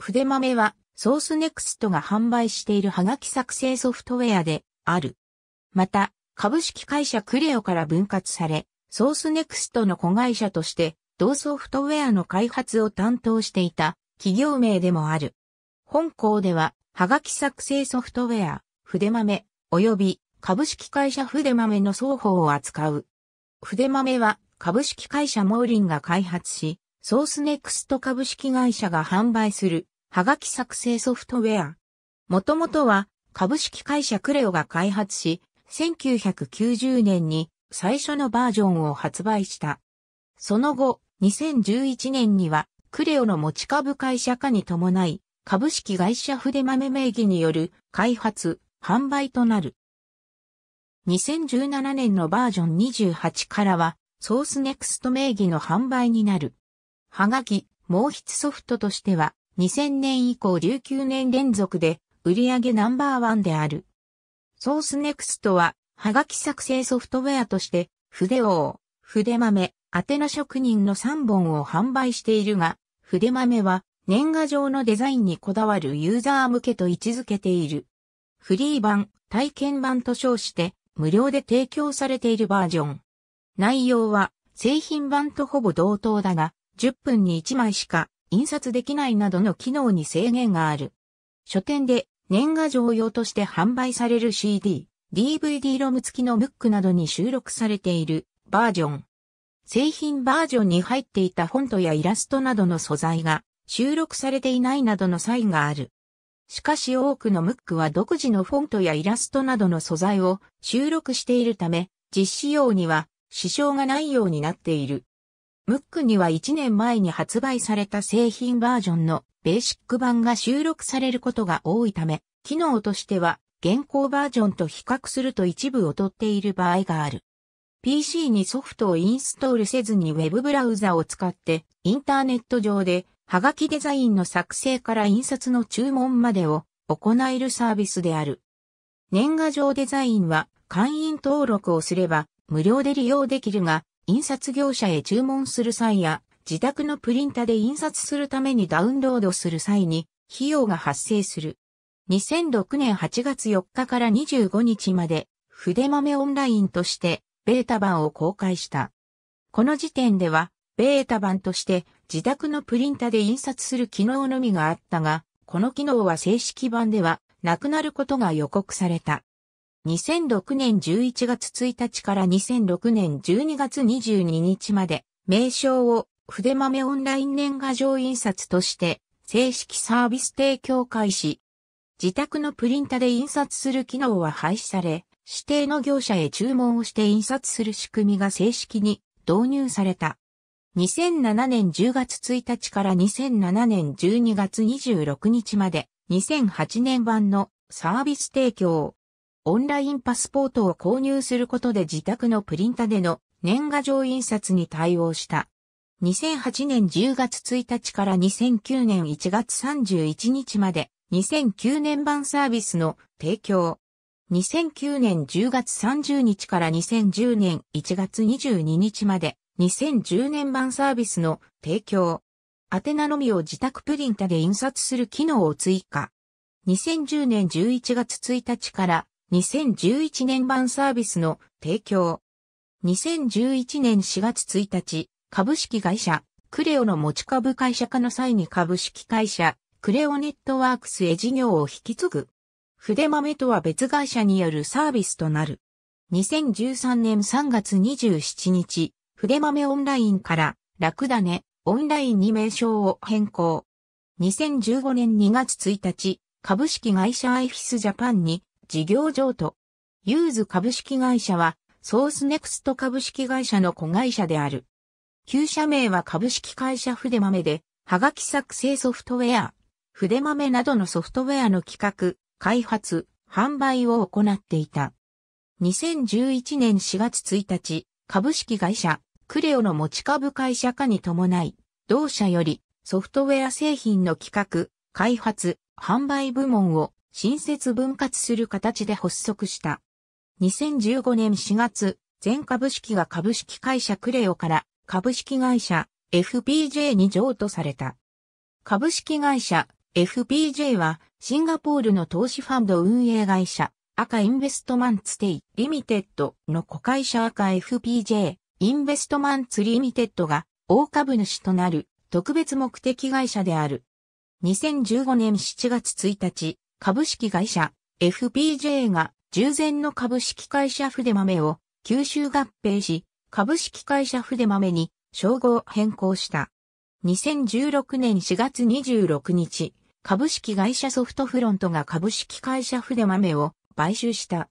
筆豆はソースネクストが販売しているハガキ作成ソフトウェアである。また、株式会社クレオから分割され、ソースネクストの子会社として同ソフトウェアの開発を担当していた企業名でもある。本校では、ハガキ作成ソフトウェア、筆豆、及び株式会社筆豆の双方を扱う。筆豆は株式会社モーリンが開発し、ソースネクスト株式会社が販売するはがき作成ソフトウェア。もともとは株式会社クレオが開発し、1990年に最初のバージョンを発売した。その後、2011年にはクレオの持ち株会社化に伴い、株式会社筆豆名義による開発、販売となる。2017年のバージョン28からは、ソースネクスト名義の販売になる。はがき、毛筆ソフトとしては、2000年以降19年連続で売上ナンバーワンである。ソースネクストは、はがき作成ソフトウェアとして、筆王、筆豆、宛名職人の3本を販売しているが、筆豆は年賀状のデザインにこだわるユーザー向けと位置づけている。フリー版、体験版と称して無料で提供されているバージョン。内容は製品版とほぼ同等だが、10分に1枚しか印刷できないなどの機能に制限がある。書店で年賀状用として販売される CD、DVD ロム付きのムックなどに収録されているバージョン。製品バージョンに入っていたフォントやイラストなどの素材が収録されていないなどのサインがある。しかし多くのムックは独自のフォントやイラストなどの素材を収録しているため、実施用には支障がないようになっている。ムックには1年前に発売された製品バージョンのベーシック版が収録されることが多いため、機能としては現行バージョンと比較すると一部劣っている場合がある。PC にソフトをインストールせずに Web ブラウザを使ってインターネット上でハガキデザインの作成から印刷の注文までを行えるサービスである。年賀状デザインは会員登録をすれば無料で利用できるが、印刷業者へ注文する際や、自宅のプリンタで印刷するためにダウンロードする際に、費用が発生する。2006年8月4日から25日まで、筆豆オンラインとして、ベータ版を公開した。この時点では、ベータ版として自宅のプリンタで印刷する機能のみがあったが、この機能は正式版ではなくなることが予告された。2006年11月1日から2006年12月22日まで、名称を筆豆オンライン年賀状印刷として正式サービス提供開始。自宅のプリンタで印刷する機能は廃止され、指定の業者へ注文をして印刷する仕組みが正式に導入された。2007年10月1日から2007年12月26日まで2008年版のサービス提供。オンラインパスポートを購入することで自宅のプリンタでの年賀状印刷に対応した。2008年10月1日から2009年1月31日まで2009年版サービスの提供。2009年10月30日から2010年1月22日まで2010年版サービスの提供。宛名のみを自宅プリンタで印刷する機能を追加。2010年11月1日から2011年版サービスの提供。2011年4月1日、株式会社、クレオの持ち株会社化の際に株式会社、クレオネットワークスへ事業を引き継ぐ。筆豆とは別会社によるサービスとなる。2013年3月27日、筆豆オンラインから、楽だね、オンラインに名称を変更。2015年2月1日、株式会社アイフィスジャパンに事業譲渡。ユーズ株式会社は、ソースネクスト株式会社の子会社である。旧社名は株式会社筆豆で、はがき作成ソフトウェア、筆豆などのソフトウェアの企画、開発、販売を行っていた。2011年4月1日、株式会社、クレオの持ち株会社化に伴い、同社よりソフトウェア製品の企画、開発、販売部門を新設分割する形で発足した。2015年4月、全株式が株式会社クレオから株式会社 FPJ に譲渡された。株式会社 FPJ はシンガポールの投資ファンド運営会社赤インベストマンツテイリミテッドの子会社赤 FPJ インベストマンツリミテッドが大株主となる特別目的会社である。2015年7月1日、株式会社 FPJ が従前の株式会社筆豆を吸収合併し、株式会社筆豆に称号変更した。2016年4月26日、株式会社ソフトフロントが株式会社筆豆を買収した。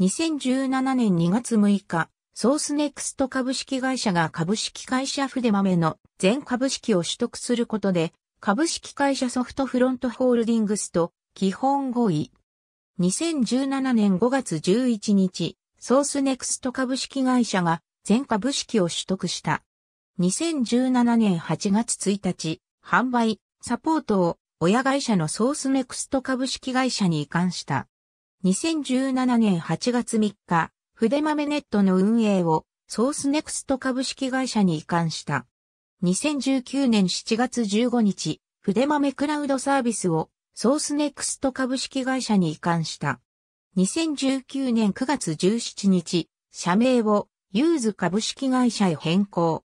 2017年2月6日、ソースネクスト株式会社が株式会社筆豆の全株式を取得することで、株式会社ソフトフロントホールディングスと基本語彙。2017年5月11日、ソースネクスト株式会社が全株式を取得した。2017年8月1日、販売、サポートを親会社のソースネクスト株式会社に移管した。2017年8月3日、筆豆ネットの運営をソースネクスト株式会社に移管した。2019年7月15日、筆豆クラウドサービスをソースネクスト株式会社に移管した。2019年9月17日、社名をユーズ株式会社へ変更。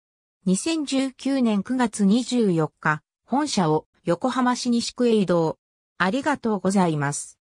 2019年9月24日、本社を横浜市西区へ移動。ありがとうございます。